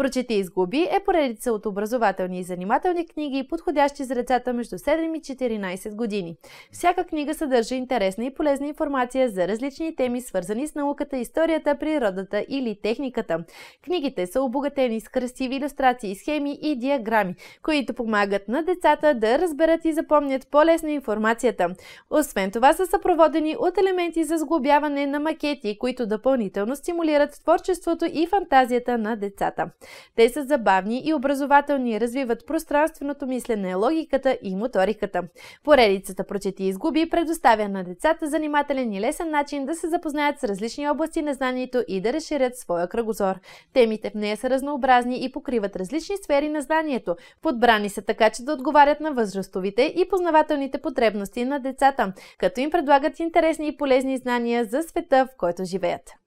Прочети и сглоби е поредица от образователни и занимателни книги, подходящи за децата между 7 и 14 години. Всяка книга съдържа интересна и полезна информация за различни теми, свързани с науката, историята, природата или техниката. Книгите са обогатени с красиви иллюстрации, схеми и диаграми, които помагат на децата да разберат и запомнят по-лесно информацията. Освен това са съпроводени от елементи за сглобяване на макети, които допълнително стимулират творчеството и фантазията на децата. Те са забавни и образователни развиват пространственото мислене, логиката и моториката. Поредицата Прочети и изгуби предоставя на децата занимателен и лесен начин да се запознаят с различни области на знанието и да разширят своя кръгозор. Темите в нея са разнообразни и покриват различни сфери на знанието. Подбрани са така, че да отговарят на възрастовите и познавателните потребности на децата, като им предлагат интересни и полезни знания за света, в който живеят.